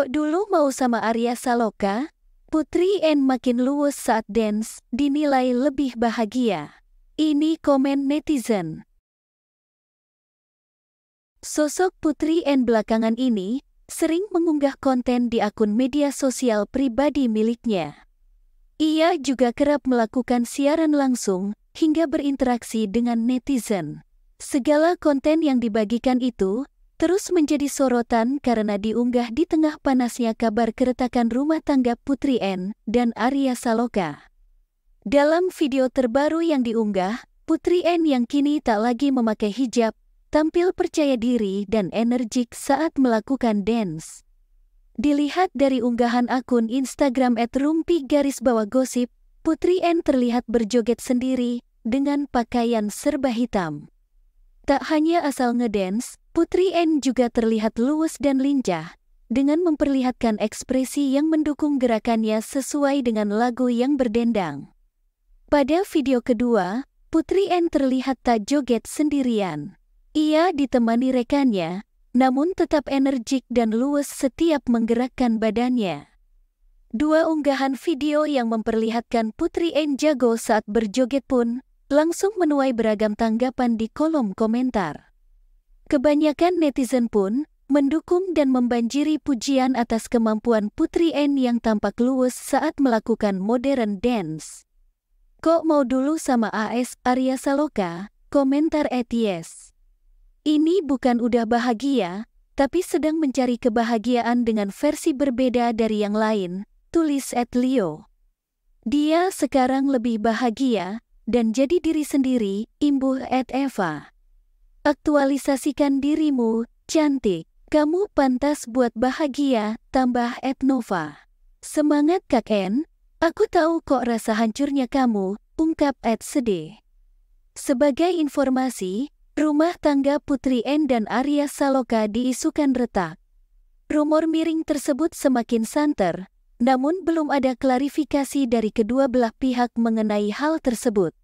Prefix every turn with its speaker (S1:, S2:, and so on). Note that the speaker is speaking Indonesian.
S1: Kok dulu mau sama Arya Saloka? Putri N makin luwes saat dance, dinilai lebih bahagia. Ini komen netizen. Sosok Putri N belakangan ini sering mengunggah konten di akun media sosial pribadi miliknya. Ia juga kerap melakukan siaran langsung hingga berinteraksi dengan netizen. Segala konten yang dibagikan itu terus menjadi sorotan karena diunggah di tengah panasnya kabar keretakan rumah tangga Putri N dan Arya Saloka. Dalam video terbaru yang diunggah, Putri N yang kini tak lagi memakai hijab, tampil percaya diri dan energik saat melakukan dance. Dilihat dari unggahan akun Instagram @rumpi garis bawah gosip, Putri N terlihat berjoget sendiri dengan pakaian serba hitam. Tak hanya asal ngedance, Putri N juga terlihat luwes dan lincah, dengan memperlihatkan ekspresi yang mendukung gerakannya sesuai dengan lagu yang berdendang. Pada video kedua, Putri N terlihat tak joget sendirian. Ia ditemani rekannya, namun tetap energik dan luwes setiap menggerakkan badannya. Dua unggahan video yang memperlihatkan Putri N jago saat berjoget pun langsung menuai beragam tanggapan di kolom komentar. Kebanyakan netizen pun mendukung dan membanjiri pujian atas kemampuan Putri N yang tampak luwes saat melakukan modern dance. Kok mau dulu sama AS Arya Saloka? Komentar ETS. Ini bukan udah bahagia, tapi sedang mencari kebahagiaan dengan versi berbeda dari yang lain, tulis Ed Leo. Dia sekarang lebih bahagia dan jadi diri sendiri, imbuh Ed Eva. Aktualisasikan dirimu, cantik. Kamu pantas buat bahagia, tambah Etnova. Semangat Kak N, aku tahu kok rasa hancurnya kamu, ungkap Ed sedih. Sebagai informasi, rumah tangga Putri En dan Arya Saloka diisukan retak. Rumor miring tersebut semakin santer, namun belum ada klarifikasi dari kedua belah pihak mengenai hal tersebut.